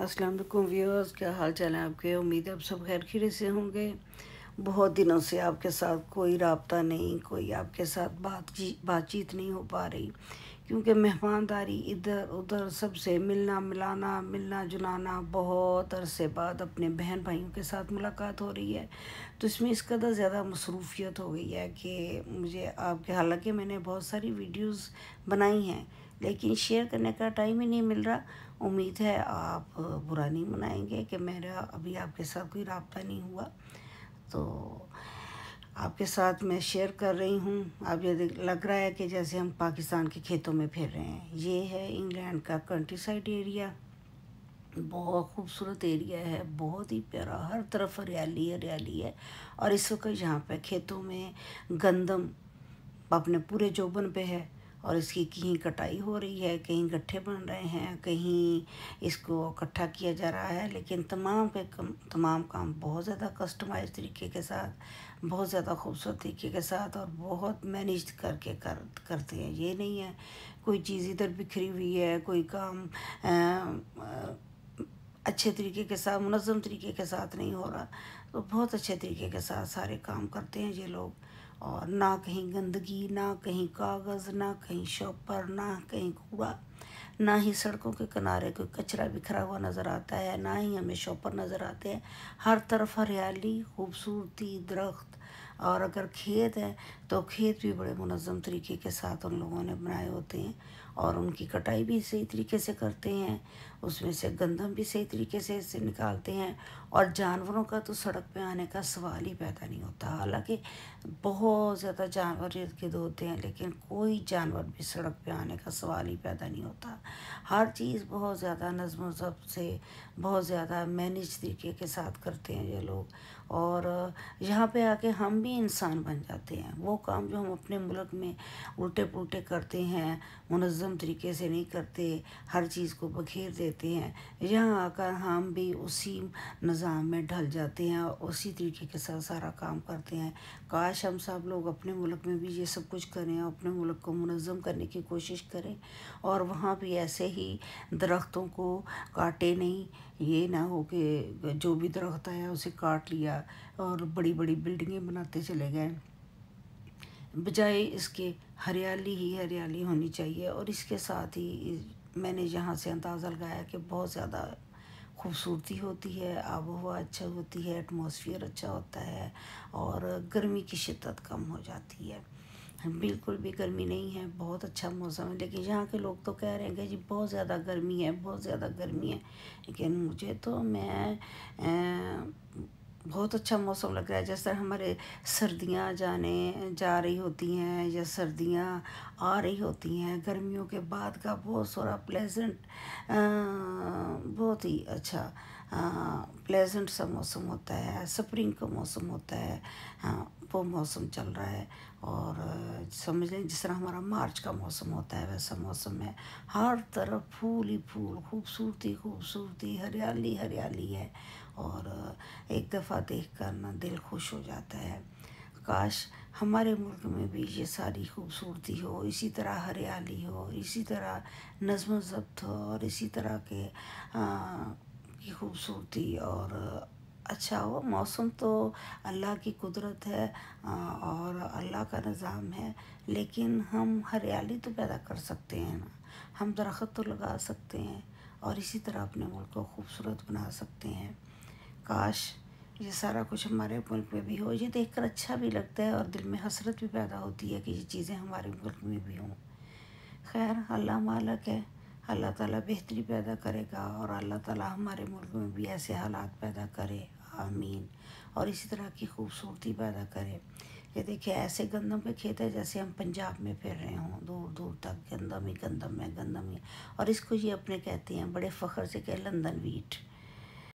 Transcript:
अस्सलाम वालेकुम व्यूअर्स क्या हाल चाल है आपके उम्मीद है आप सब खैर खीरे से होंगे बहुत दिनों से आपके साथ कोई रबता नहीं कोई आपके साथ बात बातचीत नहीं हो पा रही क्योंकि मेहमानदारी इधर उधर सबसे मिलना मिलाना मिलना जुलाना बहुत अरसे बाद अपने बहन भाइयों के साथ मुलाकात हो रही है तो इसमें इस कदर ज़्यादा मसरूफियत हो गई है कि मुझे आपके हालांकि मैंने बहुत सारी वीडियोस बनाई हैं लेकिन शेयर करने का टाइम ही नहीं मिल रहा उम्मीद है आप बुरा नहीं मनाएंगे कि मेरा अभी आपके साथ कोई रबता नहीं हुआ तो आपके साथ मैं शेयर कर रही हूँ आप ये लग रहा है कि जैसे हम पाकिस्तान के खेतों में फिर रहे हैं ये है इंग्लैंड का कंट्री साइड एरिया बहुत खूबसूरत एरिया है बहुत ही प्यारा हर तरफ हरियाली हरियाली है और इस वक्त यहाँ पे खेतों में गंदम अपने पूरे जोबन पे है और इसकी कहीं कटाई हो रही है कहीं गट्ठे बन रहे हैं कहीं इसको इकट्ठा किया जा रहा है लेकिन तमाम के कम तमाम काम बहुत ज़्यादा कस्टमाइज तरीके के साथ बहुत ज़्यादा खूबसूरत तरीके के साथ और बहुत मैनेज करके कर करते हैं ये नहीं है कोई चीज़ इधर बिखरी हुई है कोई काम आ, आ, अच्छे तरीके के साथ मुनज़म तरीके के साथ नहीं हो रहा तो बहुत अच्छे तरीके के साथ सारे काम करते हैं ये लोग और ना कहीं गंदगी ना कहीं कागज़ ना कहीं शॉपर ना कहीं कूड़ा ना ही सड़कों के किनारे कोई कचरा बिखरा हुआ नज़र आता है ना ही हमें शॉपर नज़र आते हैं हर तरफ हरियाली खूबसूरती दरख्त और अगर खेत है तो खेत भी बड़े मुनज़म तरीके के साथ उन लोगों ने बनाए होते हैं और उनकी कटाई भी सही तरीके से करते हैं उसमें से गंदम भी सही तरीके से इससे निकालते हैं और जानवरों का तो सड़क पे आने का सवाल ही पैदा नहीं होता हालांकि बहुत ज़्यादा जानवर इर्द गिर्द होते हैं लेकिन कोई जानवर भी सड़क पे आने का सवाल ही पैदा नहीं होता हर चीज़ बहुत ज़्यादा नज़म जब से बहुत ज़्यादा मैनेज तरीके के साथ करते हैं ये लोग और यहाँ पे आके हम भी इंसान बन जाते हैं वो काम जो हम अपने मुल्क में उल्टे पुलटे करते हैं मुनज़ मुंतज़म तरीके से नहीं करते हर चीज़ को बखेर देते हैं यहाँ आकर हम भी उसी निज़ाम में ढल जाते हैं और उसी तरीके के साथ सारा काम करते हैं काश हम सब लोग अपने मुल्क में भी ये सब कुछ करें और अपने मुल्क को मनज़म करने की कोशिश करें और वहाँ भी ऐसे ही दरख्तों को काटे नहीं ये ना हो कि जो भी दरख्त आया उसे काट लिया और बड़ी बड़ी बिल्डिंगें बनाते चले गए बजाय इसके हरियाली ही हरियाली होनी चाहिए और इसके साथ ही मैंने यहाँ से अंदाज़ा लगाया कि बहुत ज़्यादा खूबसूरती होती है आब हवा अच्छा होती है एटमॉस्फेयर अच्छा होता है और गर्मी की शिद्दत कम हो जाती है बिल्कुल भी गर्मी नहीं है बहुत अच्छा मौसम है लेकिन यहाँ के लोग तो कह रहे हैं कि जी बहुत ज़्यादा गर्मी है बहुत ज़्यादा गर्मी है लेकिन मुझे तो मैं बहुत अच्छा मौसम लग रहा है जैसे हमारे सर्दियां जाने जा रही होती हैं या सर्दियां आ रही होती हैं गर्मियों के बाद का बहुत सारा प्लेजेंट बहुत ही अच्छा प्लेजेंट सा मौसम होता है स्प्रिंग का मौसम होता है आ, हाँ, वो मौसम चल रहा है और समझ लें जिस तरह हमारा मार्च का मौसम होता है वैसा मौसम है हर तरफ फूल ही फूल खूबसूरती खूबसूरती हरियाली हरियाली है और एक दफ़ा देख कर ना दिल खुश हो जाता है काश हमारे मुल्क में भी ये सारी खूबसूरती हो इसी तरह हरियाली हो इसी तरह नज़म जब्त हो और इसी तरह के आ, की खूबसूरती और अच्छा हो मौसम तो अल्लाह की कुदरत है और अल्लाह का निज़ाम है लेकिन हम हरियाली तो पैदा कर सकते हैं ना हम दरख्त तो लगा सकते हैं और इसी तरह अपने मुल्क को खूबसूरत बना सकते हैं काश ये सारा कुछ हमारे मुल्क में भी हो ये देखकर अच्छा भी लगता है और दिल में हसरत भी पैदा होती है कि ये चीज़ें हमारे मुल्क में भी हों खैर अल्लाह मालक है अल्लाह ताला बेहतरी पैदा करेगा और अल्लाह ताला हमारे मुल्क में भी ऐसे हालात पैदा करे आमीन और इसी तरह की खूबसूरती पैदा करे ये देखिए ऐसे गंदम के खेत है जैसे हम पंजाब में फिर रहे हों दूर दूर तक गंदम ही गंदम है गंदम ही और इसको ये अपने कहते हैं बड़े फ़ख्र से कह लंदन वीट